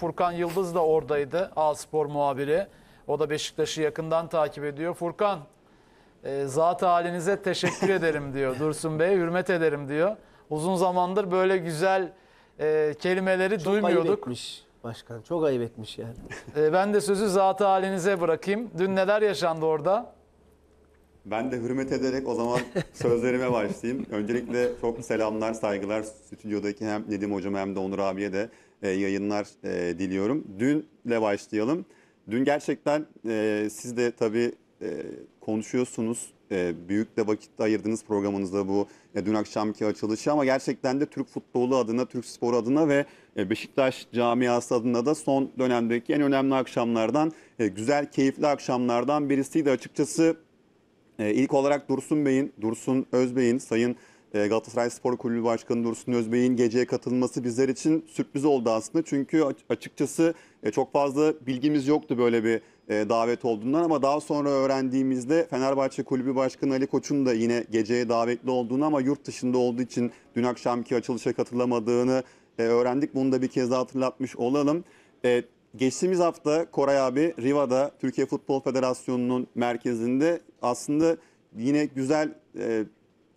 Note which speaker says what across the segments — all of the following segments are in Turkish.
Speaker 1: Furkan Yıldız da oradaydı. Alspor muhabiri. O da Beşiktaş'ı yakından takip ediyor. Furkan e, zat halinize teşekkür ederim diyor. Dursun Bey hürmet ederim diyor. Uzun zamandır böyle güzel e, kelimeleri Çok duymuyorduk. Ayıp etmiş başkan. Çok ayıp etmiş yani. E, ben de sözü zat halinize bırakayım. Dün neler yaşandı orada? Ben de hürmet ederek o zaman sözlerime başlayayım. Öncelikle çok selamlar, saygılar stüdyodaki hem Nedim Hocam hem de Onur abiye de e, yayınlar e, diliyorum. Dünle başlayalım. Dün gerçekten e, siz de tabii konuşuyorsunuz. Büyük de vakit ayırdınız programınızda bu dün akşamki açılışı ama gerçekten de Türk futbolu adına, Türk sporu adına ve Beşiktaş camiası adına da son dönemdeki en önemli akşamlardan, güzel, keyifli akşamlardan birisiydi. Açıkçası ilk olarak Dursun Bey'in, Dursun Özbey'in, Sayın ee, Galatasaray Spor Kulübü Başkanı Dursun Özbey'in geceye katılması bizler için sürpriz oldu aslında. Çünkü açıkçası e, çok fazla bilgimiz yoktu böyle bir e, davet olduğundan ama daha sonra öğrendiğimizde Fenerbahçe Kulübü Başkanı Ali Koç'un da yine geceye davetli olduğunu ama yurt dışında olduğu için dün akşamki açılışa katılamadığını e, öğrendik. Bunu da bir kez daha hatırlatmış olalım. Geçtiğimiz hafta Koray abi Riva'da Türkiye Futbol Federasyonu'nun merkezinde aslında yine güzel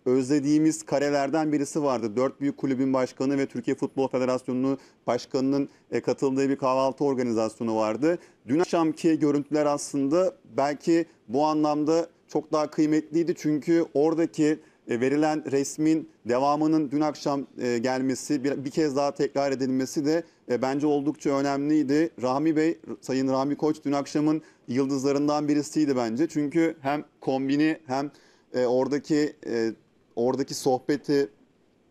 Speaker 1: özlediğimiz karelerden birisi vardı. Dört büyük kulübün başkanı ve Türkiye Futbol Federasyonu başkanının e, katıldığı bir kahvaltı organizasyonu vardı. Dün akşamki görüntüler aslında belki bu anlamda çok daha kıymetliydi. Çünkü oradaki e, verilen resmin devamının dün akşam e, gelmesi, bir kez daha tekrar edilmesi de bence oldukça önemliydi. Rahmi Bey, Sayın Rahmi Koç dün akşamın yıldızlarından birisiydi bence. Çünkü hem kombini hem oradaki oradaki sohbeti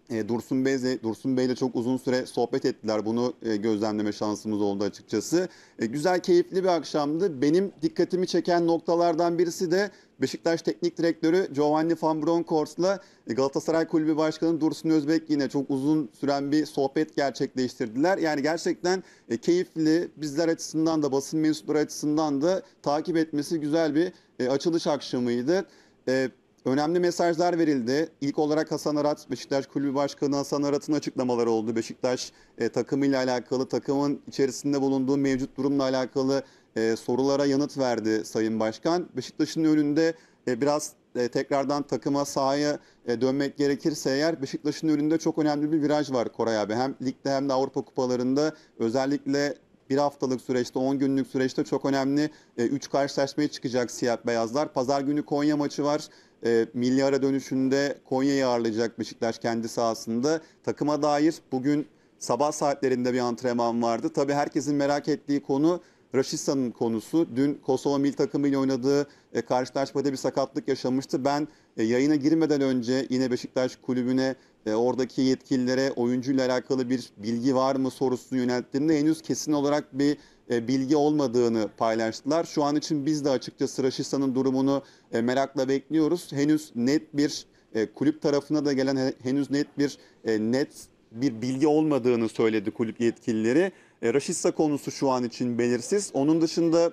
Speaker 1: e, Dursun Bey'le Dursun Bey'le çok uzun süre sohbet ettiler. Bunu e, gözlemleme şansımız oldu açıkçası. E, güzel, keyifli bir akşamdı. Benim dikkatimi çeken noktalardan birisi de Beşiktaş Teknik Direktörü Giovanni Van Bronckhorst'la e, Galatasaray Kulübü Başkanı Dursun Özbek yine çok uzun süren bir sohbet gerçekleştirdiler. Yani gerçekten e, keyifli bizler açısından da basın mensupları açısından da takip etmesi güzel bir e, açılış akşamıydı. Önemli mesajlar verildi. İlk olarak Hasan Arat, Beşiktaş Kulübü Başkanı Hasan Arat'ın açıklamaları oldu. Beşiktaş e, takımıyla alakalı, takımın içerisinde bulunduğu mevcut durumla alakalı e, sorulara yanıt verdi Sayın Başkan. Beşiktaş'ın önünde e, biraz e, tekrardan takıma sahaya e, dönmek gerekirse eğer Beşiktaş'ın önünde çok önemli bir viraj var Koray abi. Hem ligde hem de Avrupa kupalarında özellikle bir haftalık süreçte, 10 günlük süreçte çok önemli 3 e, karşılaşmaya çıkacak siyah beyazlar. Pazar günü Konya maçı var. E, milli dönüşünde Konya'yı ağırlayacak Beşiktaş kendi sahasında. Takıma dair bugün sabah saatlerinde bir antrenman vardı. Tabii herkesin merak ettiği konu Raşisa'nın konusu. Dün Kosova milli takımıyla oynadığı e, karşılaşmada bir sakatlık yaşamıştı. Ben e, yayına girmeden önce yine Beşiktaş kulübüne e, oradaki yetkililere oyuncuyla alakalı bir bilgi var mı sorusunu yönelttiğinde henüz kesin olarak bir e, bilgi olmadığını paylaştılar. Şu an için biz de açıkçası Raşisa'nın durumunu e, merakla bekliyoruz. Henüz net bir e, kulüp tarafına da gelen henüz net bir e, net bir bilgi olmadığını söyledi kulüp yetkilileri. E, Raşitsa konusu şu an için belirsiz. Onun dışında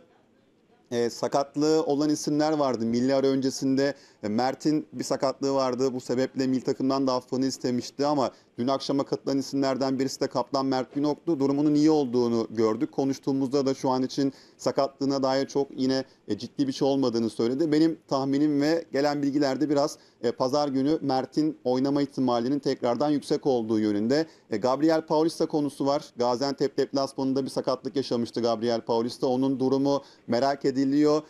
Speaker 1: e, sakatlığı olan isimler vardı. Milli ara öncesinde e, Mert'in bir sakatlığı vardı. Bu sebeple milli takımdan da affını istemişti ama Dün akşama katılan isimlerden birisi de Kaptan Mert Günok'tu. Durumunun iyi olduğunu gördük. Konuştuğumuzda da şu an için sakatlığına dair çok yine e, ciddi bir şey olmadığını söyledi. Benim tahminim ve gelen bilgilerde biraz e, pazar günü Mert'in oynama ihtimalinin tekrardan yüksek olduğu yönünde. E, Gabriel Paulista konusu var. Gaziantep deplasmanında bir sakatlık yaşamıştı Gabriel Paulista. Onun durumu merak ediliyor.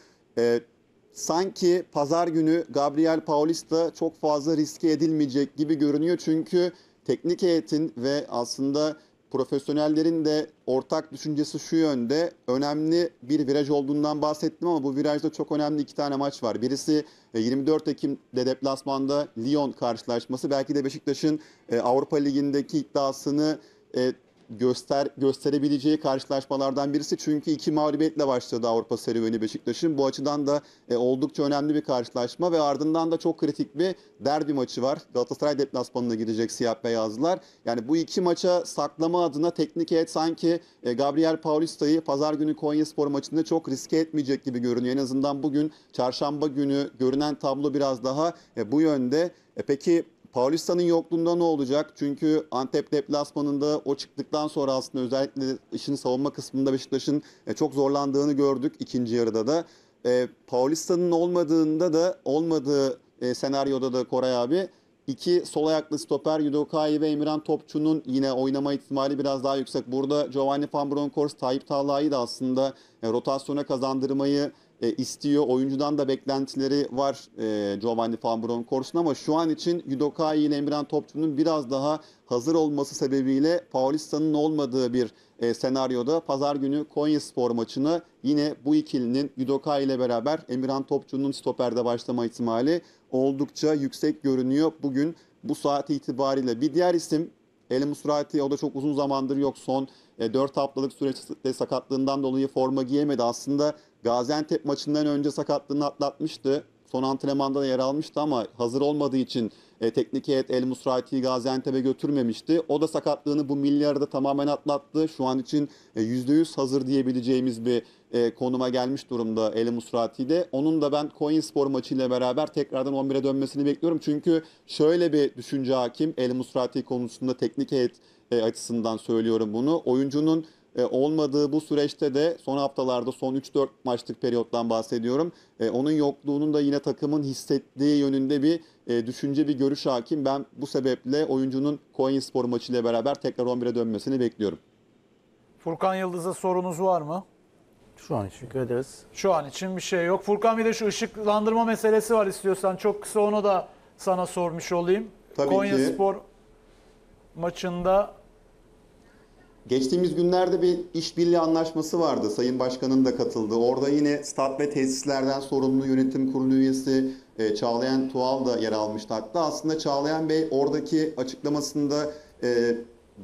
Speaker 1: sanki pazar günü Gabriel Paulista çok fazla riske edilmeyecek gibi görünüyor. Çünkü teknik heyetin ve aslında profesyonellerin de ortak düşüncesi şu yönde önemli bir viraj olduğundan bahsettim ama bu virajda çok önemli iki tane maç var. Birisi 24 e, Ekim'de deplasmanda Lyon karşılaşması belki de Beşiktaş'ın e, Avrupa Ligi'ndeki iddiasını e, göster gösterebileceği karşılaşmalardan birisi. Çünkü iki mağlubiyetle başladı Avrupa serüveni Beşiktaş'ın. Bu açıdan da e, oldukça önemli bir karşılaşma ve ardından da çok kritik bir derbi maçı var. Galatasaray deplasmanına gidecek siyah beyazlar Yani bu iki maça saklama adına teknik heyet sanki e, Gabriel Paulista'yı pazar günü Konyaspor maçında çok riske etmeyecek gibi görünüyor. En azından bugün çarşamba günü görünen tablo biraz daha e, bu yönde. E, peki Paulista'nın yokluğunda ne olacak? Çünkü Antep deplasmanında o çıktıktan sonra aslında özellikle işin savunma kısmında Beşiktaş'ın e, çok zorlandığını gördük ikinci yarıda da. E, Paulista'nın olmadığında da olmadığı e, senaryoda da Koray abi iki sol ayaklı stoper Yudokai ve Emirhan Topçu'nun yine oynama ihtimali biraz daha yüksek. Burada Giovanni Van Bronckhorst, Tayyip Talha'yı da aslında e, rotasyona kazandırmayı e, istiyor. Oyuncudan da beklentileri var e, Giovanni Van Bronckhorst'un ama şu an için Yudokai ile Emirhan Topçu'nun biraz daha hazır olması sebebiyle Paulista'nın olmadığı bir e, senaryoda pazar günü Konya Spor maçını yine bu ikilinin Yudokai ile beraber Emirhan Topçu'nun stoperde başlama ihtimali oldukça yüksek görünüyor bugün bu saat itibariyle. Bir diğer isim El Musrati o da çok uzun zamandır yok. Son 4 e, haftalık süreçte sakatlığından dolayı forma giyemedi. Aslında Gaziantep maçından önce sakatlığını atlatmıştı. Son antrenmanda yer almıştı ama hazır olmadığı için e, teknik heyet El Musrati'yi Gaziantep'e götürmemişti. O da sakatlığını bu milli tamamen atlattı. Şu an için e, %100 hazır diyebileceğimiz bir e, konuma gelmiş durumda El Musrati'de. Onun da ben Coin Spor maçıyla beraber tekrardan 11'e dönmesini bekliyorum. Çünkü şöyle bir düşünce hakim El Musrati konusunda teknik heyet e, açısından söylüyorum bunu. Oyuncunun e, olmadığı bu süreçte de son haftalarda son 3-4 maçlık periyottan bahsediyorum. E, onun yokluğunun da yine takımın hissettiği yönünde bir e, düşünce bir görüş hakim. Ben bu sebeple oyuncunun Koyunspor maçıyla beraber tekrar 11'e dönmesini bekliyorum. Furkan Yıldız'a sorunuz var mı? Şu an için ederiz. Şu an için bir şey yok. Furkan bir de şu ışıklandırma meselesi var istiyorsan. Çok kısa onu da sana sormuş olayım. Tabii Konya ki. Spor maçında Geçtiğimiz günlerde bir işbirliği anlaşması vardı. Sayın Başkan'ın da katıldığı. Orada yine stat ve tesislerden sorumlu yönetim kurulu üyesi e, Çağlayan Tuğal da yer almıştı. Hatta aslında Çağlayan Bey oradaki açıklamasında e,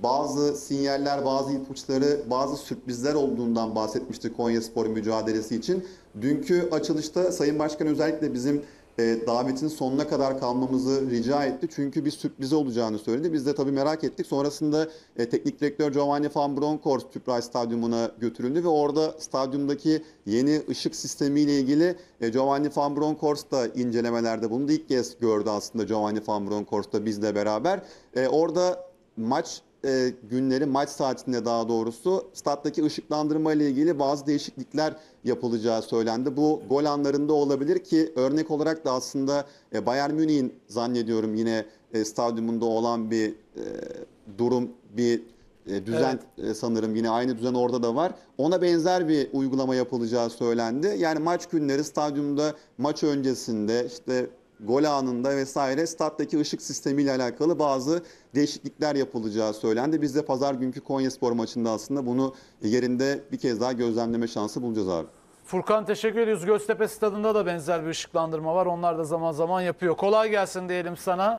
Speaker 1: bazı sinyaller, bazı ipuçları, bazı sürprizler olduğundan bahsetmişti Konya Spor mücadelesi için. Dünkü açılışta Sayın Başkan özellikle bizim e, davetin sonuna kadar kalmamızı rica etti. Çünkü bir sürprize olacağını söyledi. Biz de tabii merak ettik. Sonrasında e, teknik direktör Giovanni Van Bronckhorst Tüpray Stadyumuna götürüldü ve orada stadyumdaki yeni ışık sistemiyle ilgili e, Giovanni Van Bronckhorst da incelemelerde bunu da ilk kez gördü aslında Giovanni Van Bronckhorst da bizle beraber. E, orada maç e, günleri maç saatinde daha doğrusu stat'taki ışıklandırma ile ilgili bazı değişiklikler yapılacağı söylendi. Bu gol anlarında olabilir ki örnek olarak da aslında e, Bayern Münih'in zannediyorum yine e, stadyumunda olan bir e, durum bir e, düzen evet. E, sanırım yine aynı düzen orada da var. Ona benzer bir uygulama yapılacağı söylendi. Yani maç günleri stadyumda maç öncesinde işte gol anında vesaire stattaki ışık sistemiyle alakalı bazı değişiklikler yapılacağı söylendi. Biz de pazar günkü Konyaspor maçında aslında bunu yerinde bir kez daha gözlemleme şansı bulacağız abi. Furkan teşekkür ediyoruz. Göztepe stadında da benzer bir ışıklandırma var. Onlar da zaman zaman yapıyor. Kolay gelsin diyelim sana.